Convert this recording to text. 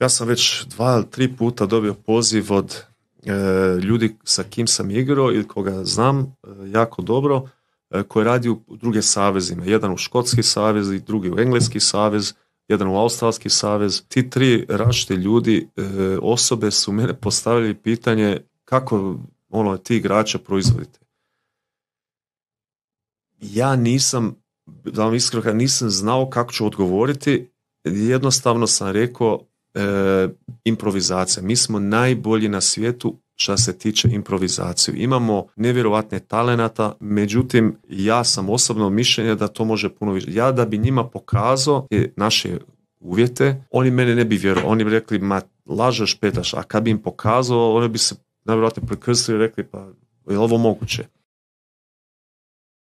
Ja sam već dva ili tri puta dobio poziv od e, ljudi sa kim sam igrao ili koga znam e, jako dobro, e, koji radi u druge savezima. Jedan u Škotski savez, drugi u Engleski savez, jedan u Australski savez. Ti tri različite ljudi, e, osobe su mene postavili pitanje kako ono, ti igrača proizvodite. Ja nisam, da vam iskreno, nisam znao kako ću odgovoriti. Jednostavno sam rekao, e, improvizacija. Mi smo najbolji na svijetu što se tiče improvizaciju. Imamo nevjerovatne talenata, međutim ja sam osobno mišljenja da to može puno više. Ja da bi njima pokazao naše uvjete, oni mene ne bi vjerovali. Oni bi rekli, ma lažeš, petaš, a kad bi im pokazao, oni bi se najvjerojatno prekrstili i rekli, pa je ovo moguće?